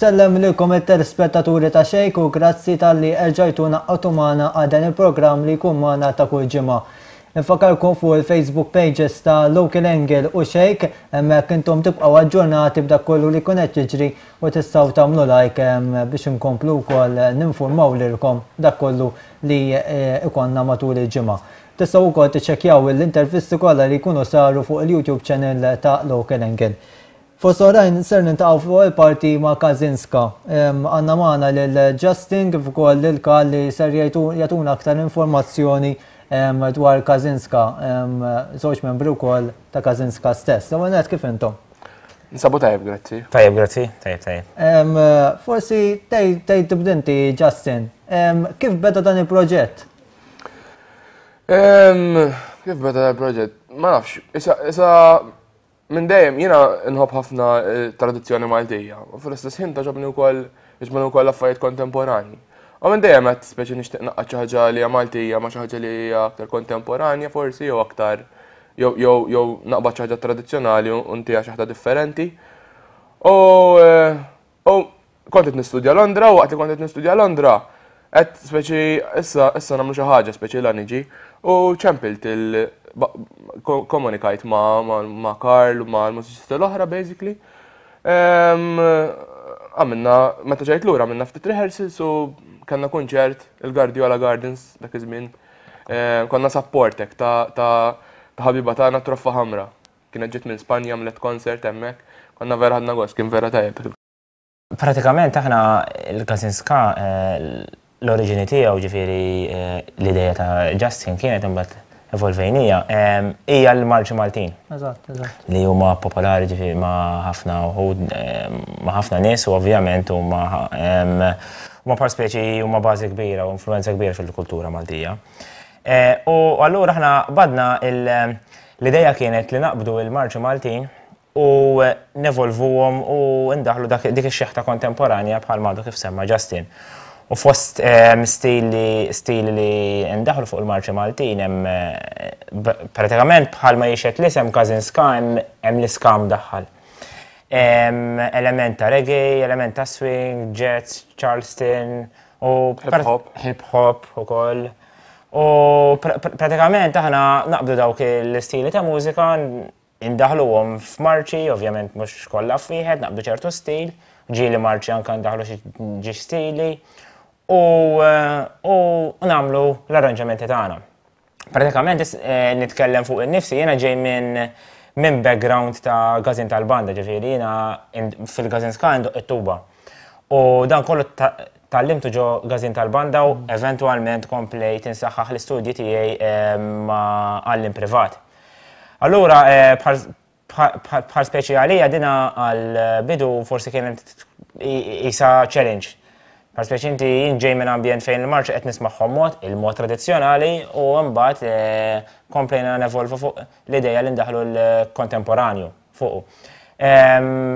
nsellem li kometter spettaturi ta' xejk u grazzi tal-li erġajtuna otumana għadan il-program li kumana ta' kull ġimma. Infakarkom fuq il-Facebook pages ta' Local Engel u xejk, emma intom tibqaw aġġornati b'dak kollu li kunet jiġri u tistaw tamlu like biex nkomplu kol ninformaw lilkom da' kollu li e, ikonna matul il ġima Tistaw u kol t-ċekjaw l-intervisti kolla li kunu saru fuq il-YouTube channel ta' Local Engel. Fost ser nintaw fuq il-parti ma' Kazinska. Għanna maħna l-Justin kif ukoll l-kal li ser jatun aktar informazzjoni dwar Kazinska, zoċ membru kol ta' Kazinska stess. Għanet kif intom? Nisabu tajib, grazzi. Tajib, grazzi, tajib, tajib. Forsi tajib tibdinti, Justin, kif beda dan il-proġett? Kif beda dan il-proġett? Ma nafx, isa minn dejjem jiena nħobb ħafna eh, tradizzjoni Maltija, u fl-istess ħin ta' ġobni wkoll iġbnu wkoll affarijiet kontemporani. U minn dejjem qed speċi nixtieq naqqa' xi ħaġa li hija Maltija ma' xi ħaġa li hija aktar kontemporanja forsi jew aktar jew naqbad xi ħaġa tradizzjonali u ntija xi ħaġa differenti. Eh, u kont qed nistudja Londra u waqt li kont qed nistudja Londra qed speċi issa issa nagħmlu xi ħaġa speċi l-aniġi u ċempilt il- komunikajt ma, ma, Karl u ma l-mużiċisti l-oħra, basically. Għamilna, meta ġajt l-ura, għamilna ftit rehearsals u kanna kunċert il gardiola Gardens dak iż-żmien. Konna supportek ta' ħabiba ta' għana troffa ħamra. Kienet ġiet minn Spanja, għamlet koncert hemmhekk, konna vera ħadna gost, kien vera tajjeb. Pratikament aħna il-Kazinska eh, l-oriġini tiegħu ġifieri eh, l-idea ta' Justin kienet imbagħad evolvejnija, hija l-marġi Maltin. Eżatt, eżatt. Li huma popolari ġifi ma ħafna nis ma ħafna nies u ovvjament huma par speċi huma bażi kbira u influenza kbira fil-kultura Maltija. E, u allura aħna badna l-ideja kienet li naqbdu il-marġi Maltin u nevolvuhom u ndaħlu dik ix-xeħta kontemporanja bħal madu kif semma Justin. U fost eh, stili stili li ndaħlu fuq il-marċi Maltin hemm eh, pratikament bħal ma jiexet l-isem Ska, hemm l-iskam daħħal. Elementa reggae, elementa swing, jazz, Charleston, u hip hop u koll. U pratikament aħna naqbdu dawk l-istili ta' mużika indaħlu għom f'marċi, ovvjament mux kollha f'wieħed, naqbdu ċertu stil, ġili marċi anka ndaħlu xi stili. Eh, u namlu l-arranġamenti tagħna. Pratikament eh, nitkellem fuq in-nifsi jiena ġej minn background ta' gazin tal-banda, ġifiri, jiena fil-gazin skandu it-tuba. U dan kollu tal-limtu ġo gazin tal-banda u eventualment komplejt insaħħaħ l-istudji tiegħi eh, ma' għallim privat. Allura, bħal speċjalija dina għal-bidu forsi kienem jisa challenge Għaspeċ inti ġej minn ambjent fejn il-marċ qed nismagħhom mod, il-mod tradizzjonali u mbagħad eh, komplejna nevolvu fuq l-idea li ndaħlu l-kontemporanju fuq.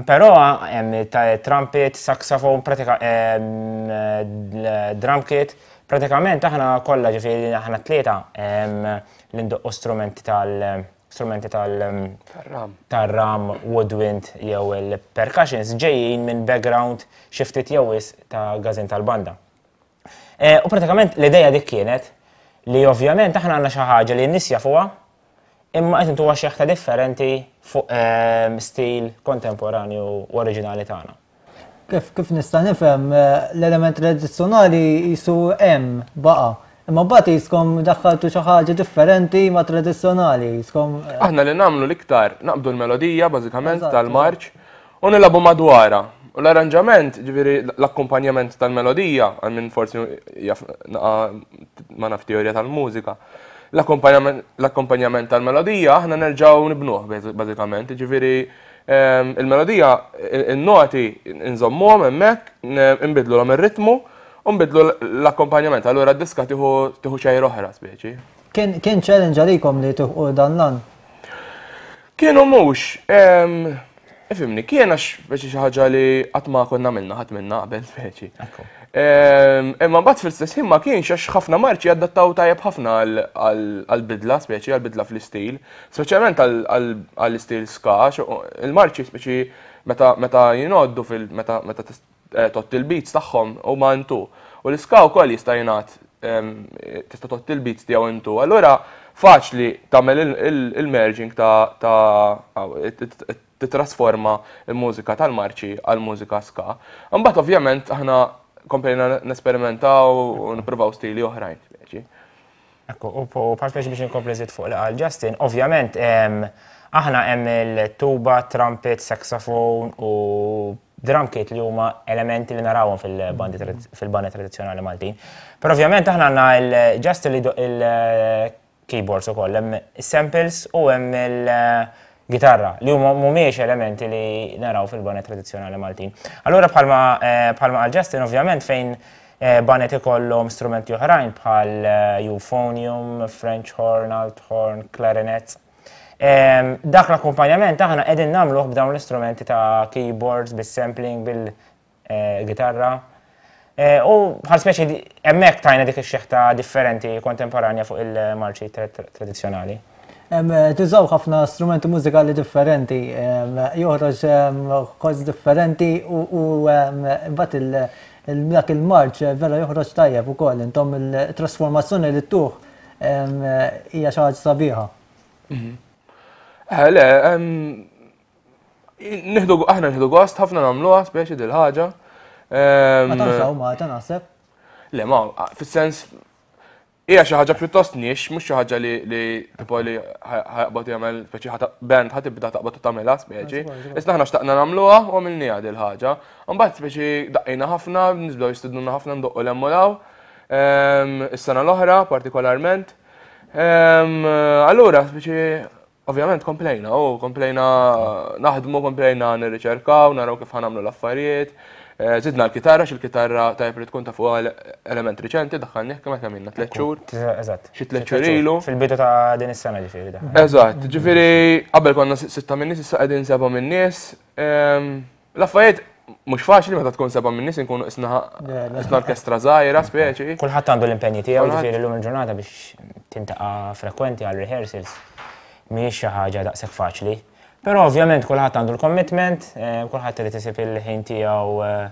Però hemm trumpet, saxofon, drum kit, pratikament aħna kollha ġifieri aħna tlieta l-induq strumenti tal- strumenti tal-ram, um, woodwind jew il-percussions ġejjin minn background xiftit jewis ta' gazin tal-banda. E, u pratikament l-ideja dik kienet li ovvjament aħna għandna xi ħaġa li n-nis imma qed intuha xi ħta differenti fuq ehm, stil kontemporanju u oriġinali tagħna. Kif kif nista' nifhem eh, l-element tradizzjonali jisu hemm baqa' Imma bati jiskom daħħaltu xi ħaġa differenti ma tradizzjonali. Jiskom. Eh, aħna li nagħmlu l-iktar naqbdu l-melodija bażikament tal-marċ u nilabu madwara. U l-arranġament, ġviri l-akkumpanjament tal-melodija, għal-min forsi ma naf teorija tal-mużika, l-akkumpanjament tal-melodija, aħna nerġaw nibnuħ bażikament, ġviri ehm, il-melodija, il-noti nżommu emmek, nbidlu l-om il-ritmu, ritmu unbidlu l-akkompanjament, allura diska tiħu xejr oħra speċi. Kien challenge għalikom li tiħu dan lan? Kienu mux, ifimni, kien għax speċi xaħġa li għatma konna minna, għat minna qabel speċi. Imma bat fil-stess ma kienx għax ħafna marċi għaddattaw tajab ħafna għal-bidla, speċi għal-bidla fl-istil, speċjalment għal-istil skax, il-marċi speċi meta jinoddu fil-meta Eh, tot il-beats tagħhom u ma intu. U l-iskaw kol jista' jingħad tista' tot il-beats tiegħu intu. Allura faċli tagħmel il-merging ta' t-trasforma il-mużika tal-marċi għal mużika ska. Mbagħad ovvjament aħna komplejna nesperimentaw u nippruvaw stili oħrajn. Ekku, u paċ biex nkompli fuq l Justin, ovvjament aħna hemm il-tuba, trumpet, saxofon u drum kit li huma elementi li narawhom fil bandi tradizjonali Maltin. Però ovvjament aħna għandna just il-keyboards eh, ukoll, hemm samples u hemm il-gitarra eh, li huma mhumiex elementi li naraw fil-banda tradizjonali Maltin. Allura bħalma eh, bħalma għal Justin ovvjament fejn banet ikollhom strumenti oħrajn bħal euphonium, French horn, alt horn, clarinets. Ehm, dak l akkompanjament aħna qegħdin namluħ b'dawn l-istrumenti ta' keyboards, bis-sampling, bil-gitarra. Eh, eh, u speċi hemmhekk tajna dik ix-xeħta differenti kontemporanja fuq il-marċi tradizzjonali. Eh, Tizzaw ħafna strumenti mużikali differenti, joħroġ koz differenti u bat il-dak il-marċ vera joħroġ tajjeb u koll, intom il-trasformazzjoni li tuħ hija xi ħaġa sabiħa. Mhm. Eh, le, nihdu, aħna nihdu għast, ħafna namluwa, speċi dil-ħagġa. Ma tansaw ta' naħseb? Le, ma, fil-sens, ija xaħġa pjuttost nix, mux xaħġa li li tipo li ħaqbat jgħamil, speċi band ħatibda taqbat tamela, speċi. Isna ħna xtaqna namluwa u għamilnija dil ħaġa Mbatt, speċi, daqqina ħafna, nizbdaw jistidnuna ħafna, ndoqqu l-emmolaw. Is-sena l-oħra, partikolarment. Allura, speċi, Ovvjament komplejna, u komplejna eh, naħdmu, komplejna nirriċerkaw, naraw kif ħanamlu l-affarijiet. Eh, zidna l-kitarra, xil-kitarra tajb li tkun ta' fuq element riċenti, daħħal neħka ma' kamilna t-leċċur. Eżat. Xi t ilu. Fil-bidu ta' din is-sena ġifiri da. Eżat, ġifiri, qabel konna sitta minn nis, issa qegħdin seba minn nies. Ehm, l-affarijiet mux faċli meta tkun seba minn nis nkunu isna orkestra zaħira, speċi. Kulħadd għandu l-impenji tiegħu ġifieri l-lum il-ġurnata biex tintaqa' frekwenti għal rehearsals miex xi ħaġa daqshekk faċli. Però ovvjament kulħadd għandu l-commitment, eh, kulħadd irid isib il-ħin tiegħu eh,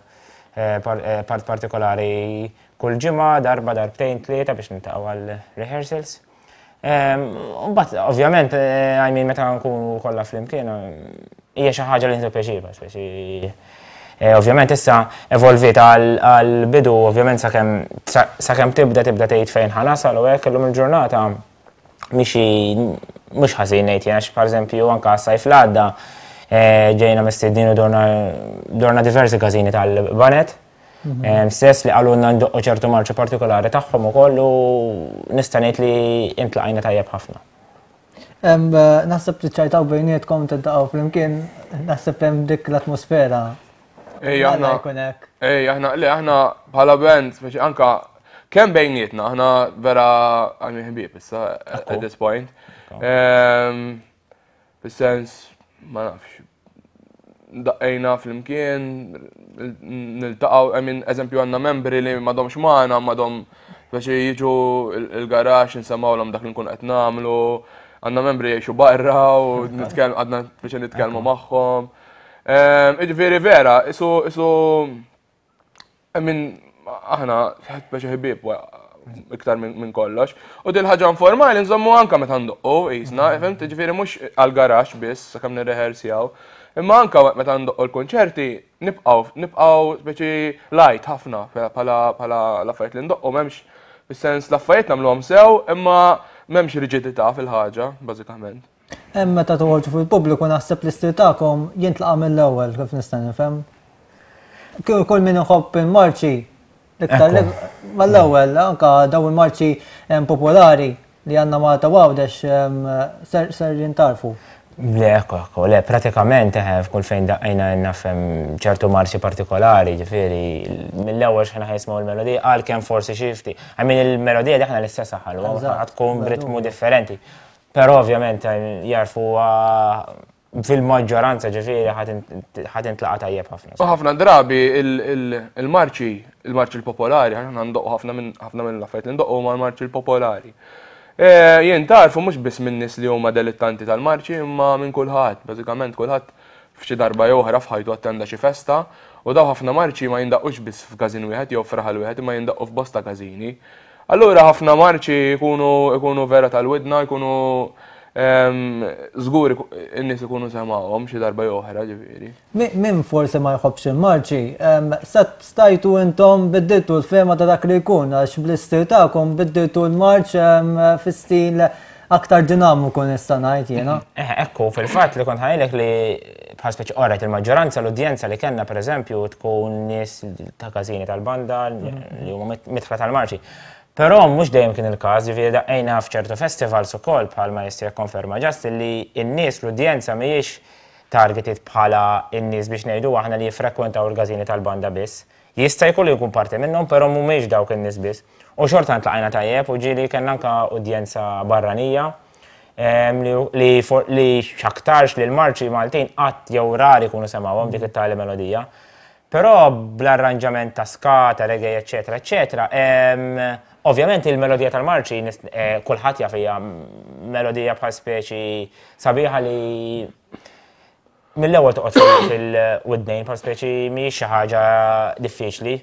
eh, part partikolari kull ġimgħa, darba darbtejn tlieta biex nintaqgħu għal rehearsals. Ehm, mbagħad ovvjament għajmi meta nkunu kollha flimkien hija xi ħaġa li nħdu pjaċiba, speċi Ovvjament issa evolvit għal bidu, ovvjament sakemm tibda tibda tgħid fejn ħanasal u hekk illum il-ġurnata miex mux ħażin ngħid jena par eżempju anka għassaj fladda, eh, ġejna mistiddin u dorna diversi każini tal-banet. Mhm. Eh, stess li għallu ndoqqo ċertu marċu partikolari taħħom u kollu nistanet li intlaqajna tajjeb ħafna. Eh, nasib li ċajtaw bejnietkom fl-imkien, nasib hemm dik l-atmosfera. Ej, aħna. Ej, aħna, li aħna bħala band, anka Kem bejnietna, ħna vera għammi ħbib, issa, at this point. Ehm, fis ma nafx, daqqajna fl-imkien, nil-taqaw, għamin, eżempju għanna membri li madom xmana, madom biex jiġu il-garax, nsemaw l-om dak li nkun qed għanna membri jiexu barra u għadna biex nitkelmu maħħom. Ehm, Iġveri vera, isu, isu, għamin, aħna ħed biex ħbib iktar minn kollox. U dil ħaġa informali nżommu anka meta ndoqqu jisna, fem tiġifieri mhux għal-garax biss sakemm nirrehearsjaw. Imma anka meta ndoqqu l-kunċerti nibqgħu nibqgħu speċi light ħafna pala l-affarijiet li ndoqqu m'hemmx fis-sens l-affarijiet nagħmluhom sew imma m'hemmx riġidità fil-ħaġa bażikament. Hemm meta toħorġu il pubbliku naħseb l-istil tagħkom jintlaqa mill-ewwel kif nista' nifhem. Kull min inħobb il-marċi Iktar li mal-ewwel eh, anka daw il-marċi eh, popolari li għanna ma ta' għawdex eh, ser jintarfu. Le, ekko, le, pratikament, f'kull fejn daqqajna fem ċertu marċi partikolari, ġifiri, mill-ewel xħana ħajismu l melodija għal kem forsi xifti. Għamin il-melodija diħna l-istess ħallu, għatkun b'ritmu differenti. Pero ovvjament jarfu ah, fil-maġġoranza ġifiri ħatin intlaqa tajjeb ħafna. U ħafna drabi il-marċi, il-marċi l-popolari, ħafna ndoqqu ħafna minn l-affarijiet li ndoqqu ma' l-marċi l-popolari. E, jien tarfu mhux biss minn nis li huma delittanti tal-marċi imma minn kulħadd, bażikament kulħadd f'xi darba jew ħra fħajtu attenda xi festa u daw ħafna marċi ma jindaqqux biss f'gażin wieħed jew f'raħal wieħed ma jindaqqu f'bosta gażini. Allura ħafna marċi jkunu vera tal-widna, jkunu Zgur n-nis ikunu semawhom xi darba oħra ġifiri. Min forsi ma jħobbx il-marċi, stajtu intom bidditu l-fema ta' dak li jkun għax bl-istil tagħkom biddiltu l-marċ fi-stil aktar dinamu kun istanajt ngħid jiena. Eh, ekku, fil-fatt li kont ħajlek li bħal speċi il-maġġoranza l-udjenza li kellna pereżempju tkun nies ta' każini tal-banda li huma mitħla tal-marċi. Però mhux dejjem kien il-każ, jifieri daqqejna f'ċertu festivals ukoll bħalma jista' jikkonferma ġast li n-nies l-udjenza mhijiex targeted bħala n-nies biex ngħidu aħna li jiffrekwentaw il-gażini tal-banda biss. Jista' jkun li jkun parti minnhom, però mhumiex dawk in-nies biss. U xorta ntlaqajna tajjeb u ġieli kellna anke udjenza barranija li xaktarx li l-marċi Maltin qatt jew rari jkunu semgħuhom dik it-tali melodija. Però bl-arranġament ta' skata, regej reggae, eccetera, eccetera, Ovvjament il-melodija tal-marċi eh, kulħadd jaf hija melodija bħal speċi sabiħa li mill-ewwel toqgħod fil-widnejn bħal speċi mhijiex xi ħaġa diffiċli.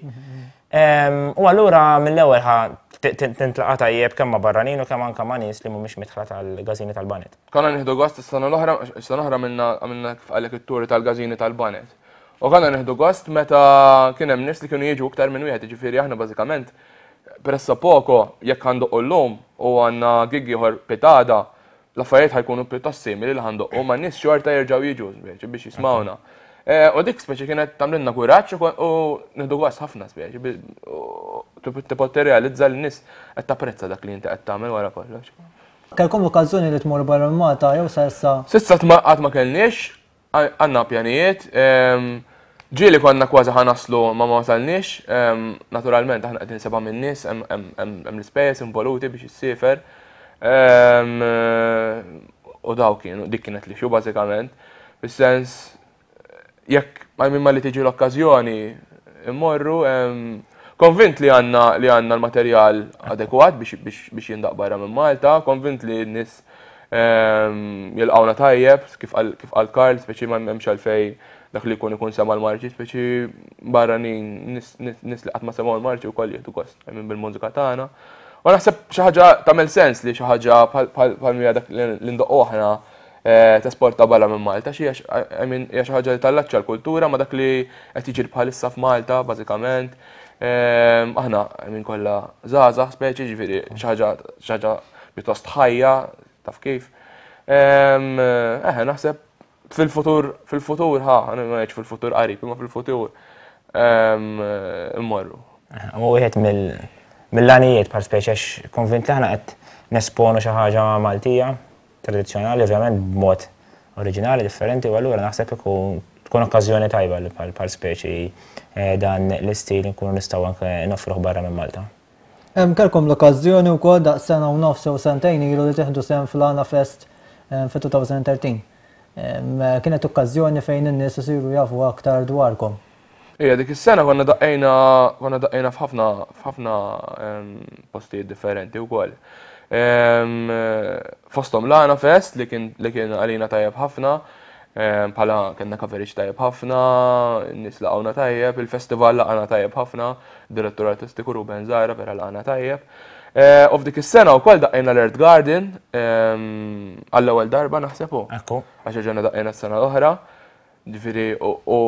U allura mill-ewwel ħa tintlaqa tajjeb kemm ma' barranin u kemm anke ma' nies li mhumiex mitħla tal-gażini tal-banet. Konna nieħdu gost is-sena l-oħra, is-sena l-oħra minna għamilna kif għalek it-turi tal-gażini tal-banet. U konna nieħdu gost meta kien hemm nies li kienu jiġu iktar minn wieħed, jiġifieri aħna bażikament pressa poco jekk għandu ullum u għanna gigi ħor pitada l-affarijiet ħajkunu pjuttost simili li għandu u ma nis xorta jirġaw jiġu biex jismawna. Eh, u dik speċi kienet tamlinna kuraċ u nħdu għas ħafna speċi. Tipotti realizza l-nis għed tapprezza dak li jinti għed tamil wara kollox. Kalkom okkazzjoni li t-mur barra mata jew sarsa? Sissa tmaqqat ma kellniex, għanna pjanijiet, ehm, Ġieli konna kważi ħanaslu ma ma wasalniex, naturalment aħna qed seba' minn nies hemm l-ispejjeż involuti biex issifer. U daw kienu dik kienet li xu bażikament. Fis-sens jekk ma minn ma li tiġi l-okkażjoni immorru konvint li għanna li għanna l-materjal adekwat biex jindaq barra minn Malta, konvint li n-nis jilqawna tajjeb, kif għal Karl, speċi ma memx għalfej dak li jkun ikun sema l-marċi, speċi barranin ni nisli ma sema l-marċi u kolli jihdu kost, għemmin bil-mużika tagħna. U naħseb xi ħaġa tagħmel sens li xi ħaġa mija dak li ndoqqu aħna eh, tesporta barra minn Malta, xi hija xi ħaġa li tallaċċa l-kultura ma dak li qed jiġri bħalissa f'Malta bażikament. Ehm, aħna għemmin kollha żgħażagħ speċi ġifiri xi ħaġa pjuttost ħajja taf kif. Eħe ehm, eh, naħseb fil-futur, fil-futur, ha, għan maħieċ fil-futur qarib, imma fil-futur immorru. U għiet mill-lanijiet par speċex konvint li ħana għet nesponu xaħġa maltija, tradizjonali, ovvjament, b'mod oriġinali, differenti, u għallura naħseb ikun tkun okkazjoni tajba li par speċi eh, dan l-istil nkunu nistaw anke nofruħ barra minn Malta. Hemm kelkom l-okkażjoni wkoll daqs sena u nofs u sentejn ilu li tieħdu sen fl-Ana Fest fit-2013 kienet okkażjoni fejn in-nies isiru jafu aktar dwarkom. Ija, dik is-sena konna daqqejna konna daqqejna f'ħafna f'ħafna postijiet differenti wkoll. Fostom lana fest li kien li kien għalina tajjeb ħafna, bħala kienna coverage tajjeb ħafna, n-nies laqgħuna tajjeb, il-festival laqgħna tajjeb ħafna, direttur artistiku Ruben Zara vera laqgħna tajjeb. Eh, of dik is-sena wkoll daqqina l-Earth Garden ehm, għall-ewwel darba naħseb hu. Għax ġenna daqqajna s-sena l-oħra. Ġifieri u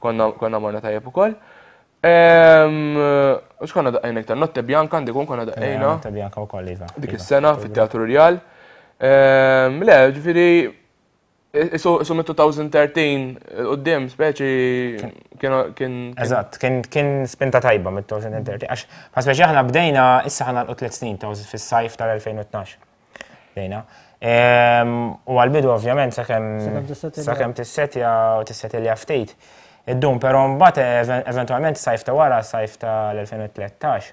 konna morna tajjeb ukoll. Ehm, Ux konna daqqina iktar, Notte Bianca għandikun konna daqqajna. Eh, Notte Bianca wkoll iva. Dik iva. is-sena iva. fit-Teatru Rjal. Ehm, le, ġifieri So, so mit 2013, għoddim, speċi, kien. Eżatt, kien spinta tajba mit 2013. Għax, ma speċi ħana bdejna, issa ħana l-utlet snin, fil-sajf tal-2012. Bdejna. Ehm, u għal-bidu, ovvjament, sakem t-setja u t-setja li għaftejt. Id-dum, pero mbagħad eh, eventualment sajf ta' wara, sajf ta' l 2013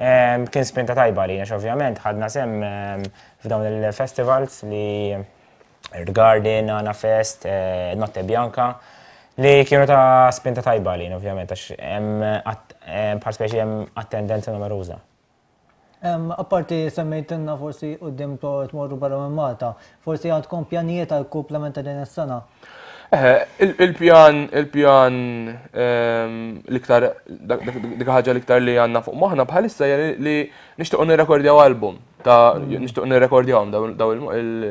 ehm, Kien spinta tajba li, ovvjament, ħadna sem ehm, f'dawn il-festivals li Garden, Anna Fest, eh, Notte Bianca, li kienu ta' spinta tajba li, ovvjament, għax hemm speċi eh, hemm attendenza numeruża. Apparti semmejtinna forsi u d-dim morru barra minn Malta, forsi għandkom pjanijiet għal komplementa din is-sena. Eh, il-pjan, il-pjan l-iktar, dik ħaġa l-iktar li għanna fuq maħna bħalissa li nixtieq nirrekordjaw album, ta' nixtieq nirrekordjaw daw il-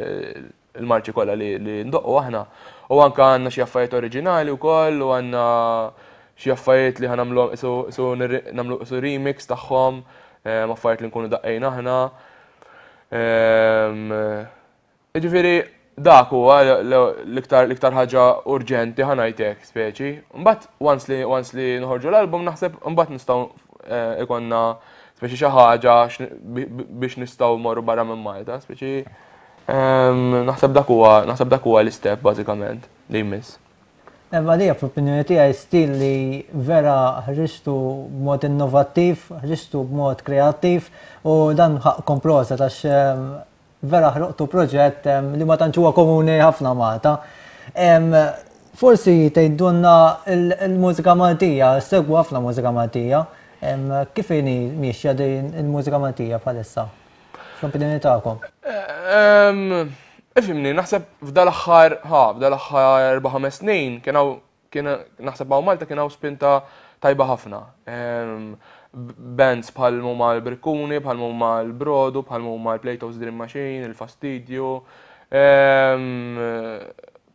il-marċi kollha li ndoqqu aħna. U anka għandna xi affarijiet oriġinali wkoll u għandna xi affarijiet li għanamlu su remix tagħhom, ehm, affarijiet li nkunu daqqajna aħna. Ehm, Ġifieri dak huwa l-iktar ħaġa urġenti ħanajtek speċi. Mbagħad once li once li l-album naħseb mbagħad nistgħu eh, ikonna speċi xi ħaġa biex nistgħu morru barra minn Malta, speċi Naħseb dak huwa naħseb dak huwa l-istep bażikament li jmiss. Eva li f'opinjoni tiegħi stil li vera ħristu b'mod innovattiv, ħristu b'mod kreattiv u dan ħaqkom komproza tax vera ħroqtu proġett li ma tantx huwa komuni ħafna Malta. Forsi tgħidunna il-mużika Maltija, segwa ħafna mużika Maltija. Kif inhi miexja din il-mużika Maltija bħalissa? Fl-opinjoni ta'kom? Ehm, ifimni, naħseb f'dal aħħar ha, f'dal aħħar 4-5 snin, kienaw, naħseb għaw Malta kienaw spinta tajba ħafna. Ehm, bands bħal mumma l-Brikuni, bħal mumma l-Brodu, bħal mumma l-Playtos Dream Machine, il fastidio ehm,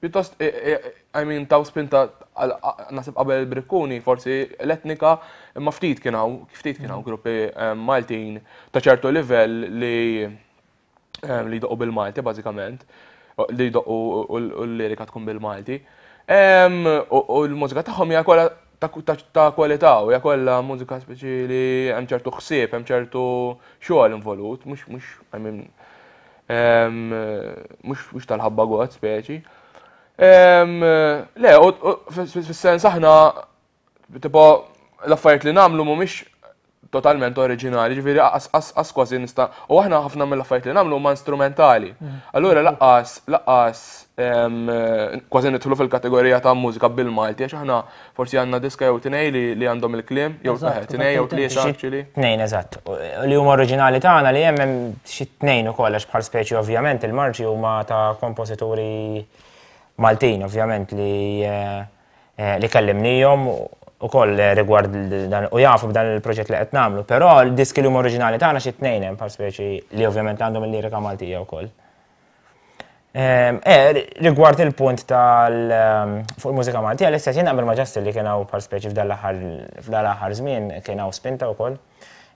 Piuttost, e, e, I mean, taw spinta nasib qabel brikkuni, forsi l-etnika, imma ftit kienaw, ftit kienaw mm-hmm. gruppi eh, Maltin ta' ċertu livell li eh, li doqqu bil-Malti, bażikament, li doqqu u l-lirika tkun bil-Malti. U l-mużika tagħhom hija kollha ta' kwalità u jgħakolla kollha mużika speċi li hemm ċertu ħsieb, hemm ċertu xogħol involut, mhux mux, I mux, mhux tal-ħabba għot speċi. Le, fil-sens aħna, tipo, l-affarijiet li namlu mumiex totalment oriġinali, ġviri as kważi nista, u aħna ħafna mill-affarijiet li namlu ma instrumentali. Mhm. Allura laqqas, laqqas, kważi nitħlu fil-kategorija ta' mużika bil-Malti, għax aħna forsi għanna diska jew tinej li għandhom il-klim, jew tinej eh, jew tlieta ċili. Tnejn, eżatt. Li huma oriġinali ta' għana li jemmem xi tnejn ukoll kollax bħal speċi ovvjament il-marġi huma ta' kompożituri Maltin, ovvjament, li eh, eh, li kellimnijom u koll rigward dan u jafu b'dan il-proġett li qed nagħmlu, però l-diski l-hum oriġinali tagħna xi tnejn hemm speċi li ovvjament għandhom il-lirika Maltija wkoll. Ehm, e, rigward il-punt tal ehm, fuq il-mużika Maltija, l-istess jien għamil ma ġasti li kienu par speċi f'dan l-aħħar żmien kienaw spinta wkoll.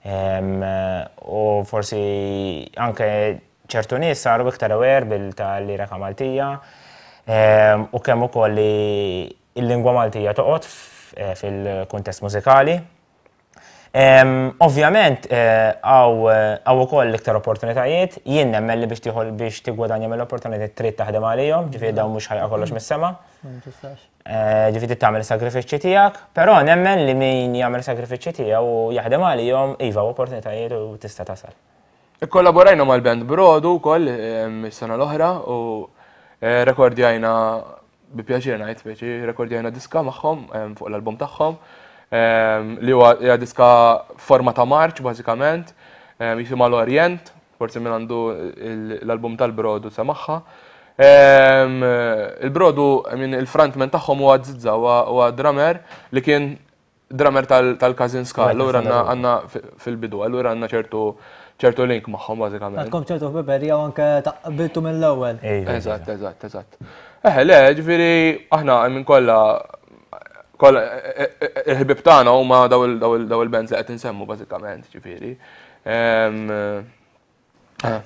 Ehm, u forsi anke ċertu nies saru iktar aware bil tal-lirika Maltija. Ehm, u kemm ukoll li l lingwa Maltija toqgħod eh, fil-kuntest mużikali. Ehm, ovvjament eh, eh, għaw ukoll iktar opportunitajiet, jien nemmen li biex tieħol biex tigwadanja mill-opportunitajiet trid taħdem għalihom, ġifieri dawn mhux ħajqa kollox mis-sema. Ġifieri tagħmel sagrifiċċji tiegħek, però nemmen li min jagħmel sagrifiċċji tiegħu u jaħdem għalihom iva opportunitajiet u tista' tasal. Ikkollaborajna mal-band Brodu wkoll ehm, is-sena l-oħra u Eh, rekordjajna bi pjaċir najt speċi, rekordjajna diska maħħom fuq l-album taħħom li huwa diska forma ta' marċ bażikament, jisima l-Orient, forsi minn għandu l-album tal-Brodu samaxħa. Il-Brodu, il-frontman tagħhom huwa Zizza, huwa drummer li kien drummer tal-Kazinska, allura għanna fil-bidu, allura għanna ċertu ċertu link magħhom bazikament. Għadkom ċertu ħbiberija u anke taqbiltu mill-ewwel. Eżatt, eżatt, eżatt. Eħe, le, ġifieri aħna minn kollha kolla, e, e, e, il-ħbib tagħna huma daw il benz li qed insemmu bażikament, ġifieri. Ehm, eh.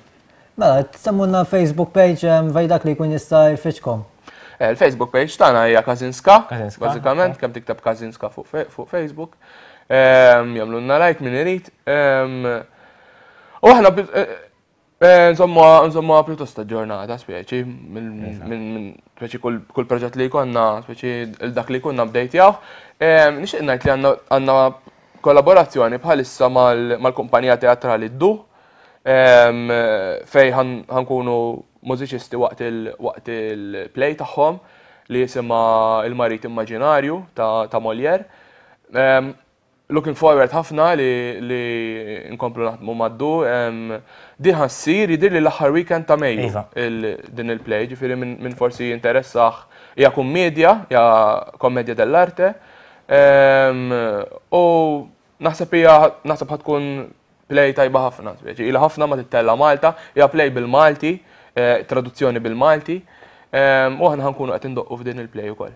Mela, na Facebook page vajdak li jkun jista' fiċkom. Eh, Il-Facebook page tagħna hija Kazinska, bażikament kemm tiktab Kazinska fuq Facebook. Ehm, na like min irrit ehm, U aħna eh, eh, eh, insomma insomma ġurnata speċi minn speċi kull proġett li konna speċi il-dak li konna bdejt jaw. Nixtieq ngħid li għandna kollaborazzjoni bħalissa mal-kumpanija teatrali Ddu fej ħankunu mużiċisti waqt il-play tagħhom li jisima Il-Marit Immaġinarju ta' Molière looking forward ħafna li, li nkomplu naħdmu maddu. Um, diħan s-sir jidir li l aħħar weekend ta' Mejju iva. din il-play, ġifiri minn min forsi jinteressax ja kummedja, ja kommedja dell-arte. u naħseb hija naħseb ħatkun play tajba ħafna, ila ħafna ma tittella Malta, hija play bil-Malti, eh, traduzzjoni bil-Malti, u um, ħankunu qed indoqqu f'din il-play ukoll.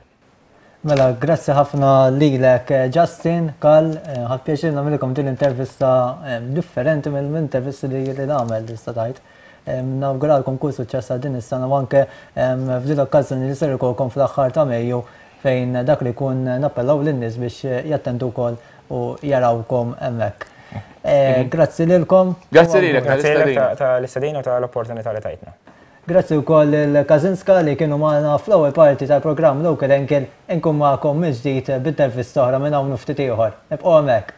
Mela, grazzi ħafna lilek eh, Justin, Kal, eh, ħad pjaċir namilikom din intervista eh, differenti mill-intervista li li namel li statajt. Nawguralkom kull suċċessa din is-sena anke f'din okkażjoni li ser ikolkom fl-aħħar ta' Mejju fejn dak li kun nappellaw lin-nies biex jattendu wkoll u jarawkom hemmhekk. Grazzi lilkom. Grazzi lilek tal-istadin. Tal-istadin u tal-opportunità li tajtna. Grazzi u koll il-Kazinska li kienu maħna fl-ewwel parti tal-programm Local Enkel enkum maħkom mill-ġdid bid-tervis toħra minn hawn ftit ieħor. Nibqgħu hemmhekk.